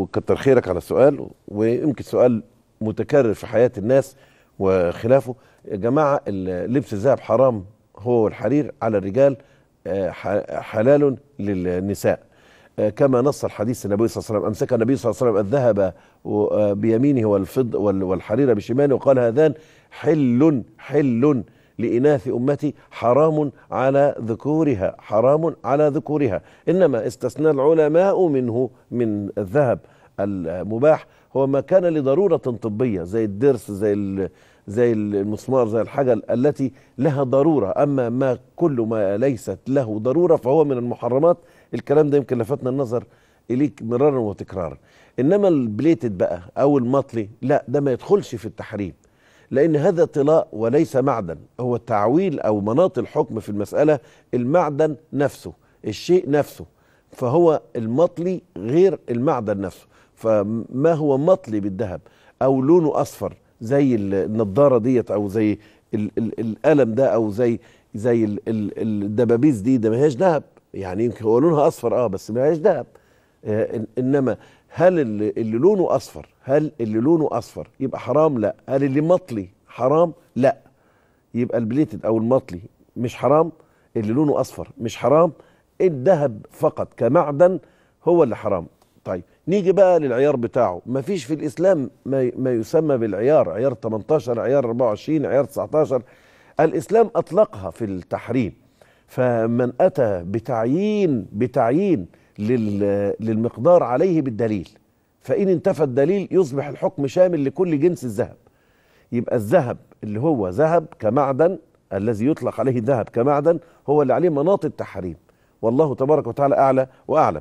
وكتر خيرك على السؤال ويمكن سؤال متكرر في حياه الناس وخلافه يا جماعه لبس الذهب حرام هو الحرير على الرجال آه، حلال للنساء آه، كما نص الحديث النبي صلى الله عليه وسلم امسك النبي صلى الله عليه وسلم الذهب آه، بيمينه والفض والحرير بشماله وقال هذان حل حل لإناث أمتي حرام على ذكورها حرام على ذكورها إنما استثنى العلماء منه من الذهب المباح هو ما كان لضرورة طبية زي الدرس زي زي المسمار زي الحجل التي لها ضرورة أما ما كل ما ليست له ضرورة فهو من المحرمات الكلام ده يمكن لفتنا النظر إليك مرارا وتكرارا إنما البليتد بقى أو المطلي لا ده ما يدخلش في التحريم لأن هذا طلاء وليس معدن هو تعويل أو مناط الحكم في المسألة المعدن نفسه الشيء نفسه فهو المطلي غير المعدن نفسه فما هو مطلي بالذهب أو لونه أصفر زي النضارة ديت أو زي القلم ده أو زي زي الدبابيس دي ده ما هياش ذهب يعني يمكن هو لونها أصفر أه بس ما هياش ذهب آه، انما هل اللي, اللي لونه اصفر هل اللي لونه اصفر يبقى حرام لا هل اللي مطلي حرام لا يبقى البليتد او المطلي مش حرام اللي لونه اصفر مش حرام الذهب فقط كمعدن هو اللي حرام طيب نيجي بقى للعيار بتاعه ما فيش في الاسلام ما, ما يسمى بالعيار عيار 18 عيار 24 عيار 19 الاسلام اطلقها في التحريم فمن اتى بتعيين بتعيين للمقدار عليه بالدليل فإن انتفى الدليل يصبح الحكم شامل لكل جنس الذهب يبقى الذهب اللي هو ذهب كمعدن الذي يطلق عليه الذهب كمعدن هو اللي عليه مناط التحريم والله تبارك وتعالى أعلى وأعلم